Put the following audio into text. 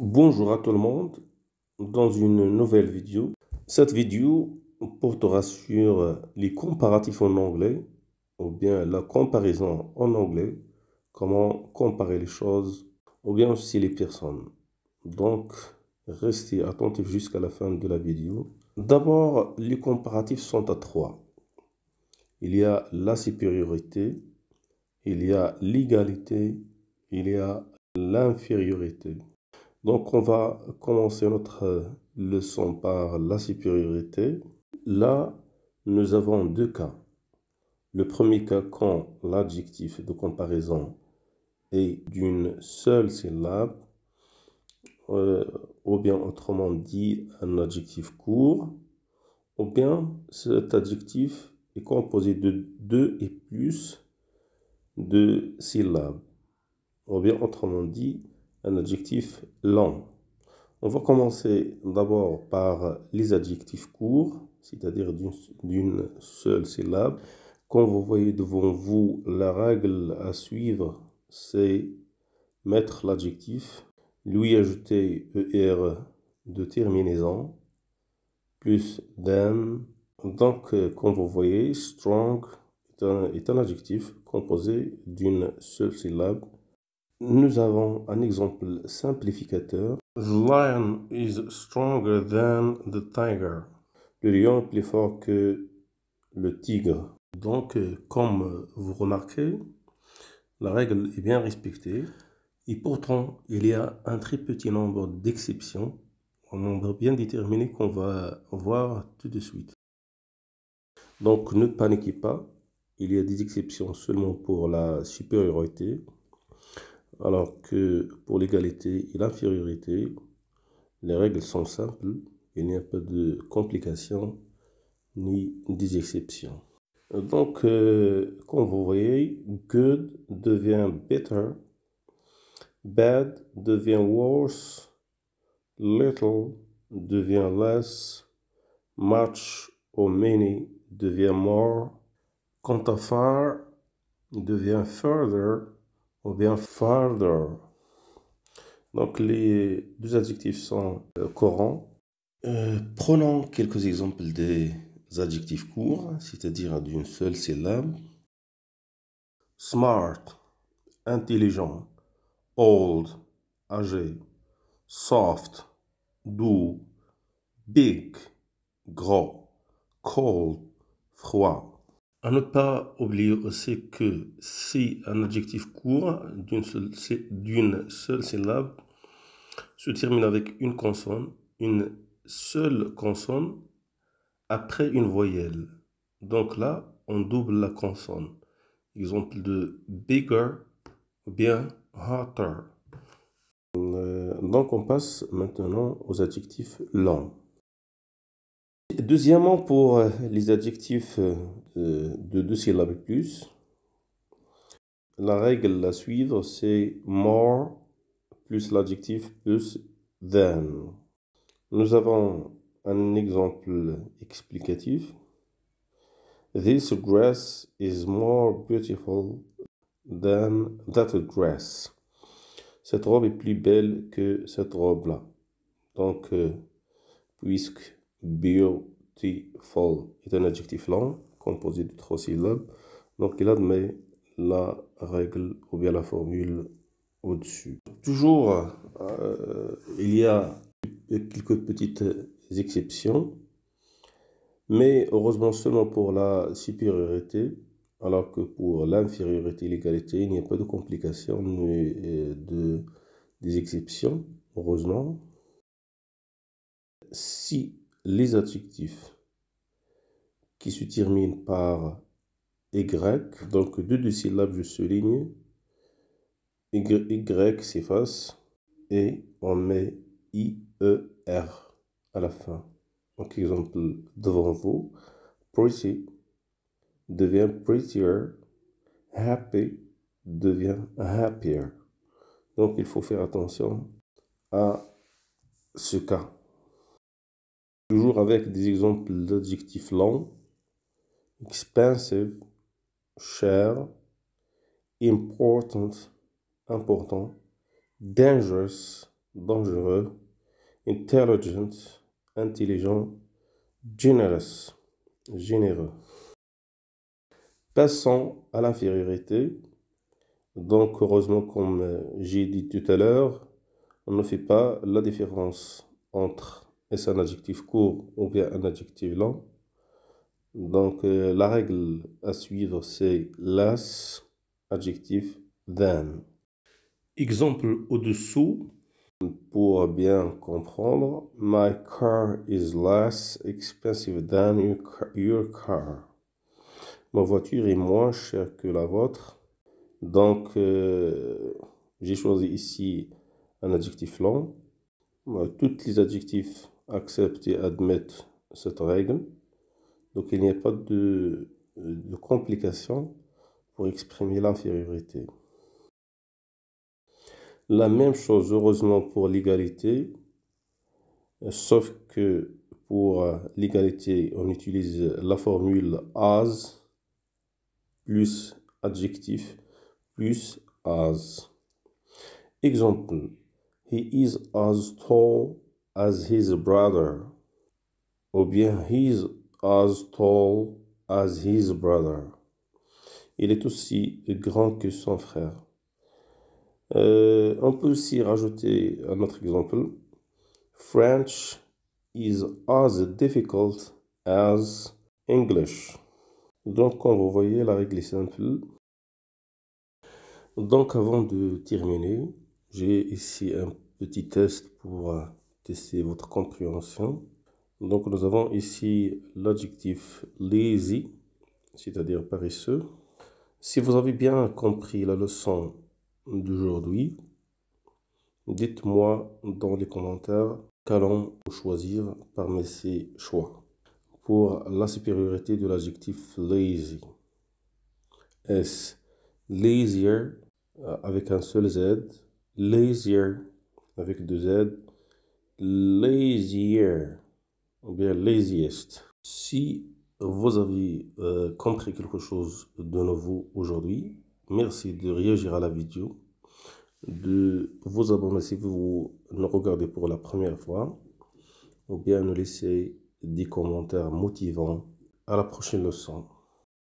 Bonjour à tout le monde dans une nouvelle vidéo. Cette vidéo portera sur les comparatifs en anglais ou bien la comparaison en anglais, comment comparer les choses ou bien aussi les personnes. Donc restez attentifs jusqu'à la fin de la vidéo. D'abord, les comparatifs sont à trois. Il y a la supériorité, il y a l'égalité, il y a l'infériorité. Donc on va commencer notre euh, leçon par la supériorité. Là, nous avons deux cas. Le premier cas quand l'adjectif de comparaison est d'une seule syllabe, euh, ou bien autrement dit un adjectif court, ou bien cet adjectif est composé de deux et plus de syllabes, ou bien autrement dit adjectif long. On va commencer d'abord par les adjectifs courts, c'est-à-dire d'une seule syllabe. Quand vous voyez devant vous la règle à suivre, c'est mettre l'adjectif, lui ajouter ER de terminaison, plus dem. Donc, euh, comme vous voyez, strong est un adjectif composé d'une seule syllabe nous avons un exemple simplificateur. The lion is stronger than the tiger. Le lion est plus fort que le tigre. Donc, euh, comme vous remarquez, la règle est bien respectée. Et pourtant, il y a un très petit nombre d'exceptions, un nombre bien déterminé qu'on va voir tout de suite. Donc ne paniquez pas, il y a des exceptions seulement pour la supériorité, alors que pour l'égalité et l'infériorité, les règles sont simples, il n'y a pas de complications ni d'exceptions. Donc, euh, comme vous voyez, good devient better, bad devient worse, little devient less, much or many devient more, far devient further, ou bien farther. Donc les deux adjectifs sont euh, courants. Euh, prenons quelques exemples des adjectifs courts, c'est-à-dire d'une seule syllabe. Smart, intelligent. Old, âgé. Soft, doux. Big, gros. Cold, froid. À ne pas oublier aussi que si un adjectif court d'une seule, syllabe se termine avec une consonne, une seule consonne après une voyelle. Donc là, on double la consonne. Exemple de bigger ou bien hotter. Euh, donc on passe maintenant aux adjectifs longs. Deuxièmement, pour euh, les adjectifs euh, euh, de deux syllabes plus. La règle à suivre, c'est more plus l'adjectif plus than. Nous avons un exemple explicatif. This grass is more beautiful than that grass. Cette robe est plus belle que cette robe-là. Donc, euh, puisque beautiful est un adjectif long, composé de trois syllabes. Donc il admet la règle ou bien la formule au-dessus. Toujours, euh, il y a quelques petites exceptions, mais heureusement seulement pour la supériorité, alors que pour l'infériorité et l'égalité, il n'y a pas de complications mais euh, de, des exceptions, heureusement. Si les adjectifs se termine par Y. Donc deux de syllabes, je souligne. Y, s'efface et on met I, E, R à la fin. Donc exemple devant vous, pretty devient prettier, happy devient happier. Donc il faut faire attention à ce cas. Toujours avec des exemples d'adjectifs longs, expensive, cher, important, important, dangerous, dangereux, intelligent, intelligent, generous, généreux. Passons à l'infériorité. Donc, heureusement, comme j'ai dit tout à l'heure, on ne fait pas la différence entre est-ce un adjectif court ou bien un adjectif lent. Donc, euh, la règle à suivre, c'est less » adjectif, than. Exemple au-dessous. Pour bien comprendre, my car is less expensive than your car. Ma voiture est moins chère que la vôtre. Donc, euh, j'ai choisi ici un adjectif long. Euh, tous les adjectifs acceptent et admettent cette règle. Donc il n'y a pas euh, de, complication pour exprimer l'infériorité. La même chose, heureusement, pour l'égalité, euh, sauf que pour euh, l'égalité, on utilise la formule as plus adjectif plus as. Exemple, he is as tall as his brother. Ou bien, he is as tall as his brother. Il est aussi grand que son frère. Euh, on peut aussi rajouter un autre exemple. French is as difficult as English. Donc, quand vous voyez, la règle est simple. Donc, avant de terminer, j'ai ici un petit test pour euh, tester votre compréhension. Donc nous avons ici l'adjectif lazy, c'est-à-dire paresseux. Si vous avez bien compris la leçon d'aujourd'hui, dites-moi dans les commentaires quallons choisir parmi ces choix pour la supériorité de l'adjectif lazy. est lazier euh, avec un seul Z, lazier avec deux Z, lazier ou bien laziest. Si vous avez euh, compris quelque chose de nouveau aujourd'hui, merci de réagir à la vidéo, de vous abonner si vous nous regardez pour la première fois, ou bien nous laisser des commentaires motivants. À la prochaine leçon.